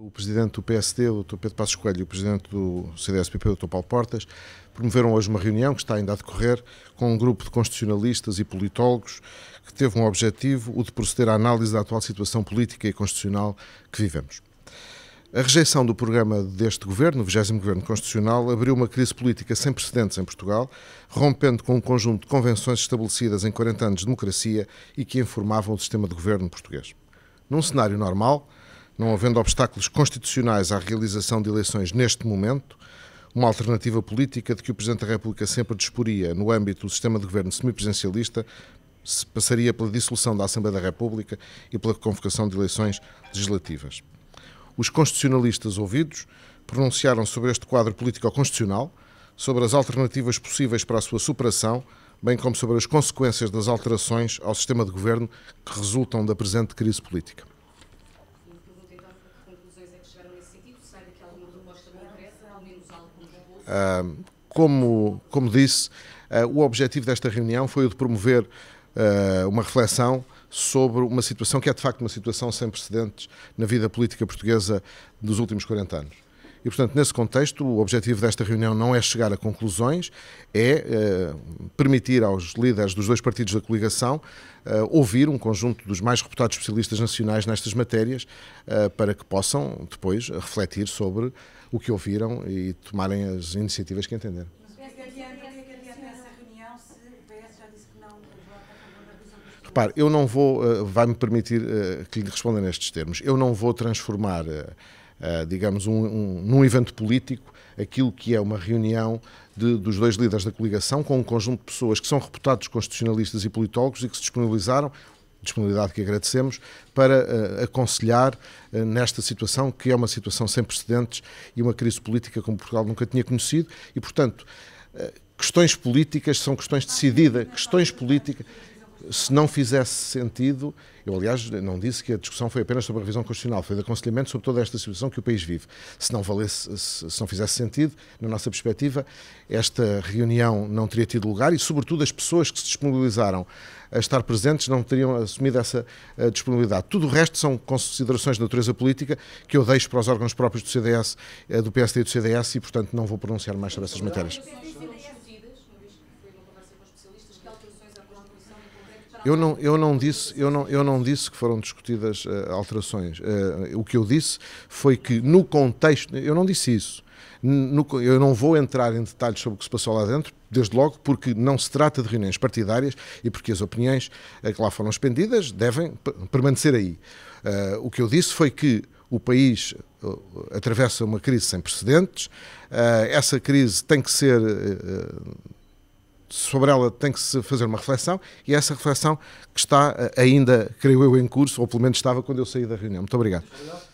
O presidente do PSD, o Dr. Pedro Passos Coelho, e o presidente do CDS-PP, o Dr. Paulo Portas, promoveram hoje uma reunião que está ainda a decorrer com um grupo de constitucionalistas e politólogos que teve um objetivo, o de proceder à análise da atual situação política e constitucional que vivemos. A rejeição do programa deste governo, o 20 Governo Constitucional, abriu uma crise política sem precedentes em Portugal, rompendo com um conjunto de convenções estabelecidas em 40 anos de democracia e que informavam o sistema de governo português. Num cenário normal, não havendo obstáculos constitucionais à realização de eleições neste momento, uma alternativa política de que o Presidente da República sempre disporia no âmbito do sistema de governo semipresidencialista passaria pela dissolução da Assembleia da República e pela convocação de eleições legislativas. Os constitucionalistas ouvidos pronunciaram sobre este quadro político-constitucional, sobre as alternativas possíveis para a sua superação, bem como sobre as consequências das alterações ao sistema de governo que resultam da presente crise política como ah, como, como disse, ah, o objetivo desta reunião foi o de promover ah, uma reflexão sobre uma situação que é de facto uma situação sem precedentes na vida política portuguesa dos últimos 40 anos. E, portanto, nesse contexto, o objetivo desta reunião não é chegar a conclusões, é uh, permitir aos líderes dos dois partidos da coligação uh, ouvir um conjunto dos mais reputados especialistas nacionais nestas matérias, uh, para que possam depois refletir sobre o que ouviram e tomarem as iniciativas que entenderem. É é Repare, eu não vou, vai-me permitir que lhe responda nestes termos, eu não vou transformar eh, digamos, um, um, num evento político, aquilo que é uma reunião de, dos dois líderes da coligação com um conjunto de pessoas que são reputados constitucionalistas e politólogos e que se disponibilizaram disponibilidade que agradecemos, para uh, aconselhar uh, nesta situação, que é uma situação sem precedentes e uma crise política como Portugal nunca tinha conhecido, e, portanto, uh, questões políticas são questões decididas, questões políticas se não fizesse sentido, eu aliás não disse que a discussão foi apenas sobre a revisão constitucional, foi de aconselhamento sobre toda esta situação que o país vive. Se não valesse, se não fizesse sentido, na nossa perspectiva, esta reunião não teria tido lugar e, sobretudo, as pessoas que se disponibilizaram a estar presentes não teriam assumido essa eh, disponibilidade. Tudo o resto são considerações de natureza política que eu deixo para os órgãos próprios do CDS, eh, do PSD e do CDS e, portanto, não vou pronunciar mais sobre essas matérias. Eu não, eu não disse, eu não, eu não disse que foram discutidas uh, alterações. Uh, o que eu disse foi que no contexto, eu não disse isso. No, eu não vou entrar em detalhes sobre o que se passou lá dentro, desde logo porque não se trata de reuniões partidárias e porque as opiniões uh, que lá foram expendidas devem permanecer aí. o que eu disse foi que o país atravessa uma crise sem precedentes. essa crise tem que ser sobre ela tem que se fazer uma reflexão e é essa reflexão que está eh, ainda, creio eu, em curso, ou pelo menos estava quando eu saí da reunião. Muito obrigado.